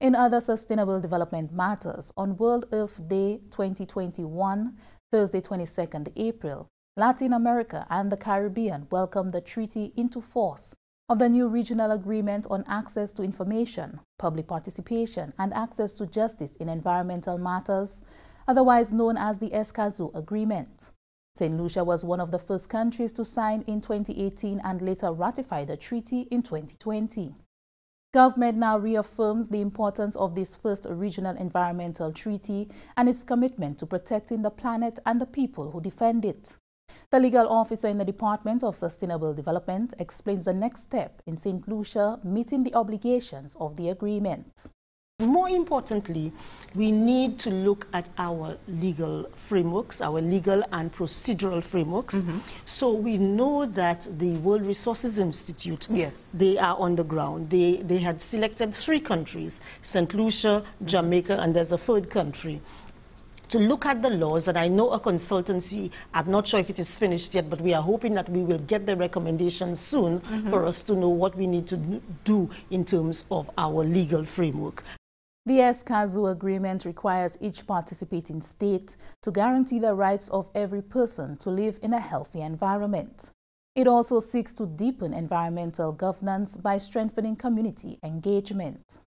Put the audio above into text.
In other sustainable development matters, on World Earth Day 2021, Thursday 22nd April, Latin America and the Caribbean welcomed the treaty into force of the new regional agreement on access to information, public participation, and access to justice in environmental matters, otherwise known as the Escazú Agreement. St. Lucia was one of the first countries to sign in 2018 and later ratify the treaty in 2020. Government now reaffirms the importance of this first regional environmental treaty and its commitment to protecting the planet and the people who defend it. The legal officer in the Department of Sustainable Development explains the next step in St. Lucia meeting the obligations of the agreement. More importantly, we need to look at our legal frameworks, our legal and procedural frameworks. Mm -hmm. So we know that the World Resources Institute, yes. they are on the ground. They, they had selected three countries, St. Lucia, mm-hmm. Jamaica, and there's a third country to look at the laws, and I know a consultancy, I'm not sure if it is finished yet, but we are hoping that we will get the recommendations soon mm -hmm. for us to know what we need to do in terms of our legal framework. The Kazu agreement requires each participating state to guarantee the rights of every person to live in a healthy environment. It also seeks to deepen environmental governance by strengthening community engagement.